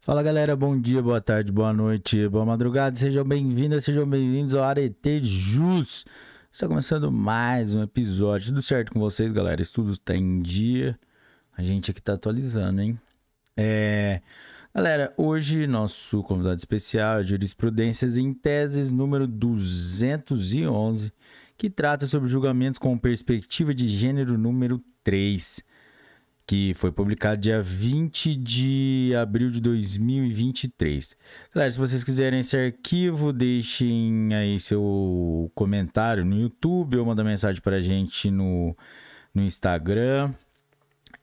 Fala galera, bom dia, boa tarde, boa noite, boa madrugada, sejam bem-vindas, sejam bem-vindos ao Arete Jus. Está começando mais um episódio. Tudo certo com vocês, galera? Estudos está em dia. A gente aqui está atualizando, hein? É... Galera, hoje nosso convidado especial é Jurisprudências em Teses número 211, que trata sobre julgamentos com perspectiva de gênero número 3 que foi publicado dia 20 de abril de 2023. Galera, se vocês quiserem esse arquivo, deixem aí seu comentário no YouTube ou manda mensagem para a gente no, no Instagram.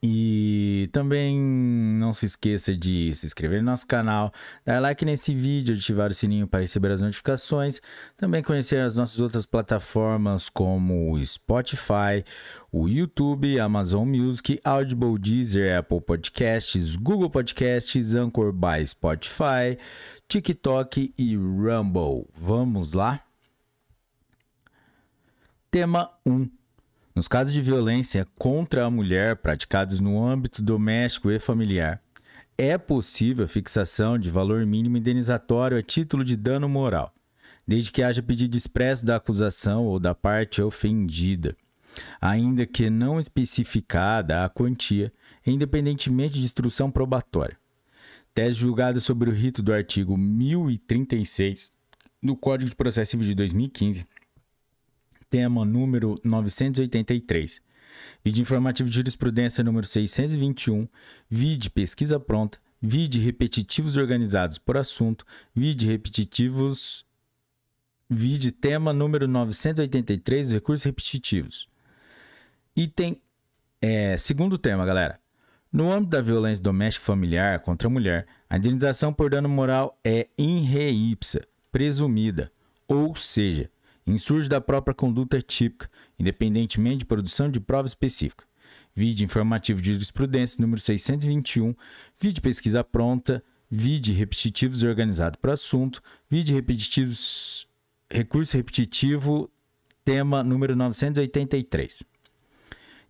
E também não se esqueça de se inscrever no nosso canal, dar like nesse vídeo, ativar o sininho para receber as notificações, também conhecer as nossas outras plataformas como o Spotify, o YouTube, Amazon Music, Audible, Deezer, Apple Podcasts, Google Podcasts, Anchor by Spotify, TikTok e Rumble. Vamos lá? Tema 1 nos casos de violência contra a mulher praticados no âmbito doméstico e familiar, é possível a fixação de valor mínimo indenizatório a título de dano moral, desde que haja pedido expresso da acusação ou da parte ofendida, ainda que não especificada a quantia, independentemente de instrução probatória. Tese julgada sobre o rito do artigo 1036 do Código de Processo Civil de 2015 tema número 983. Vide informativo de jurisprudência número 621, vide pesquisa pronta, vide repetitivos organizados por assunto, vide repetitivos, vide tema número 983, recursos repetitivos. Item, é, segundo tema, galera. No âmbito da violência doméstica e familiar contra a mulher, a indenização por dano moral é in re ipsa, presumida, ou seja, insurge da própria conduta típica, independentemente de produção de prova específica. Vide informativo de jurisprudência número 621, vide pesquisa pronta, vide repetitivos organizado para assunto, vide repetitivos recurso repetitivo tema número 983.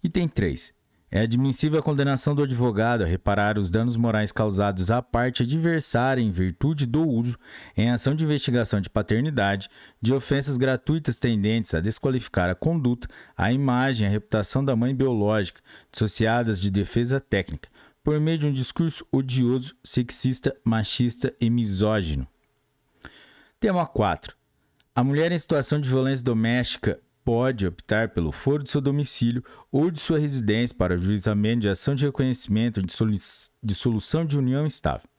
Item 3. É admissível a condenação do advogado a reparar os danos morais causados à parte adversária em virtude do uso, em ação de investigação de paternidade, de ofensas gratuitas tendentes a desqualificar a conduta, a imagem e a reputação da mãe biológica, dissociadas de defesa técnica, por meio de um discurso odioso, sexista, machista e misógino. Tema 4. A mulher em situação de violência doméstica pode optar pelo foro de seu domicílio ou de sua residência para juizamento de ação de reconhecimento de dissolução de união estável.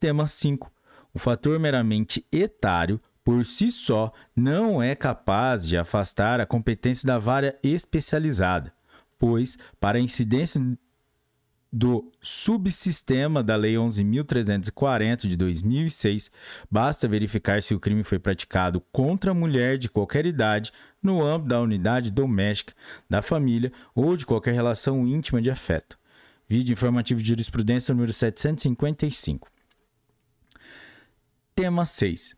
Tema 5. O fator meramente etário, por si só, não é capaz de afastar a competência da vara especializada, pois, para a incidência do subsistema da Lei 11.340 de 2006, basta verificar se o crime foi praticado contra a mulher de qualquer idade no âmbito da unidade doméstica, da família ou de qualquer relação íntima de afeto. Vídeo informativo de jurisprudência número 755. Tema 6.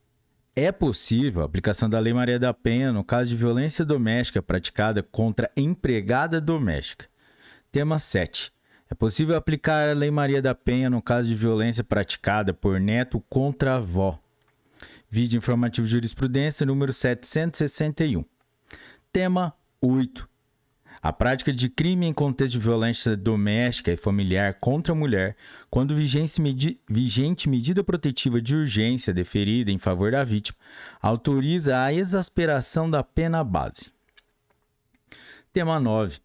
É possível a aplicação da Lei Maria da Penha no caso de violência doméstica praticada contra empregada doméstica. Tema 7 é possível aplicar a Lei Maria da Penha no caso de violência praticada por neto contra avó. Vídeo informativo de jurisprudência número 761. Tema 8. A prática de crime em contexto de violência doméstica e familiar contra a mulher, quando medi vigente medida protetiva de urgência deferida em favor da vítima, autoriza a exasperação da pena base. Tema 9.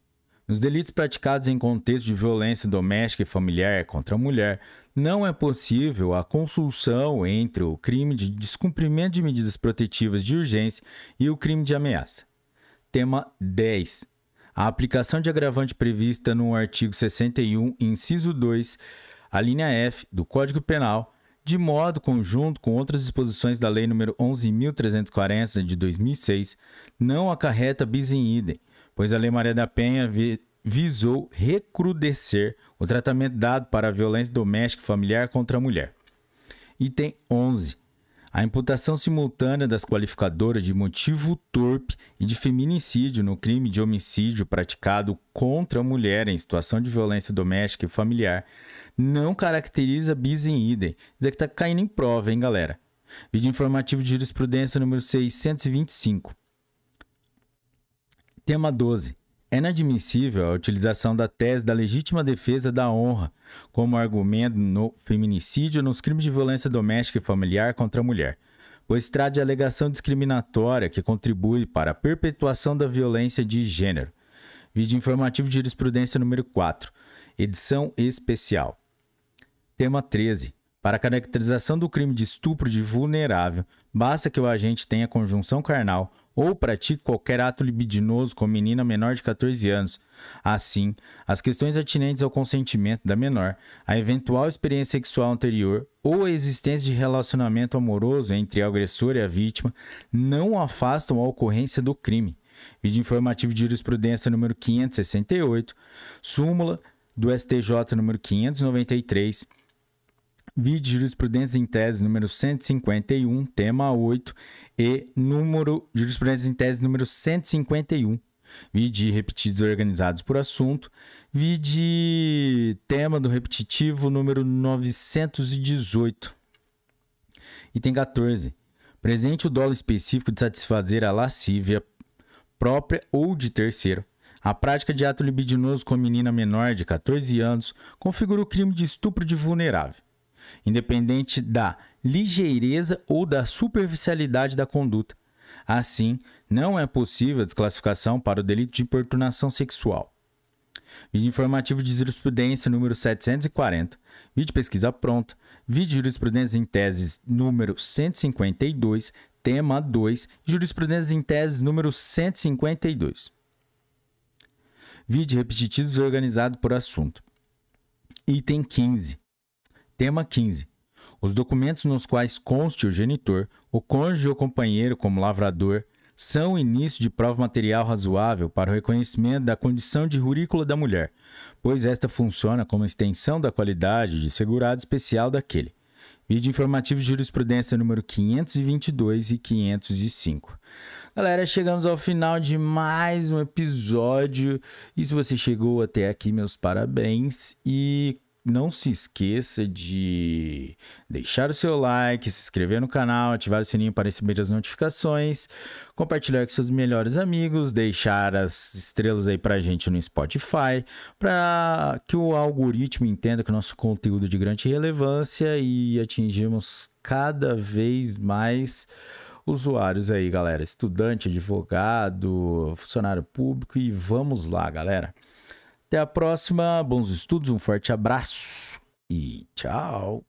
Nos delitos praticados em contexto de violência doméstica e familiar contra a mulher, não é possível a consulsão entre o crime de descumprimento de medidas protetivas de urgência e o crime de ameaça. Tema 10. A aplicação de agravante prevista no artigo 61, inciso 2, a linha F do Código Penal, de modo conjunto com outras disposições da Lei nº 11.340 de 2006, não acarreta bis em idem pois a Lei Maria da Penha visou recrudescer o tratamento dado para a violência doméstica e familiar contra a mulher. Item 11. A imputação simultânea das qualificadoras de motivo torpe e de feminicídio no crime de homicídio praticado contra a mulher em situação de violência doméstica e familiar não caracteriza bis em idem. Isso aqui está caindo em prova, hein, galera? Vídeo informativo de jurisprudência número 625. Tema 12. É inadmissível a utilização da tese da legítima defesa da honra como argumento no feminicídio nos crimes de violência doméstica e familiar contra a mulher, pois trata de alegação discriminatória que contribui para a perpetuação da violência de gênero. Vídeo informativo de jurisprudência número 4, edição especial. Tema 13. Para a caracterização do crime de estupro de vulnerável, basta que o agente tenha conjunção carnal ou pratique qualquer ato libidinoso com menina menor de 14 anos. Assim, as questões atinentes ao consentimento da menor, a eventual experiência sexual anterior ou a existência de relacionamento amoroso entre o agressor e a vítima não afastam a ocorrência do crime. Vídeo informativo de jurisprudência número 568, súmula do STJ número 593 Vide Jurisprudência em Tese número 151, tema 8, e número Jurisprudência em Tese número 151. Vide repetidos organizados por assunto. Vide tema do repetitivo número 918. Item 14. Presente o dolo específico de satisfazer a lascívia própria ou de terceiro. A prática de ato libidinoso com menina menor de 14 anos configura o crime de estupro de vulnerável independente da ligeireza ou da superficialidade da conduta. Assim, não é possível a desclassificação para o delito de importunação sexual. Vídeo informativo de jurisprudência número 740, vídeo pesquisa pronta, vídeo jurisprudência em teses número 152, tema 2, jurisprudência em teses número 152. Vídeo repetitivos organizado por assunto. Item 15. Tema 15. Os documentos nos quais conste o genitor, o cônjuge ou companheiro como lavrador, são o início de prova material razoável para o reconhecimento da condição de rurícula da mulher, pois esta funciona como extensão da qualidade de segurado especial daquele. Vídeo informativo de jurisprudência número 522 e 505. Galera, chegamos ao final de mais um episódio. E se você chegou até aqui, meus parabéns. E não se esqueça de deixar o seu like, se inscrever no canal, ativar o sininho para receber as notificações, compartilhar com seus melhores amigos, deixar as estrelas aí a gente no Spotify, para que o algoritmo entenda que o nosso conteúdo é de grande relevância e atingimos cada vez mais usuários aí, galera, estudante, advogado, funcionário público e vamos lá, galera. Até a próxima, bons estudos, um forte abraço e tchau.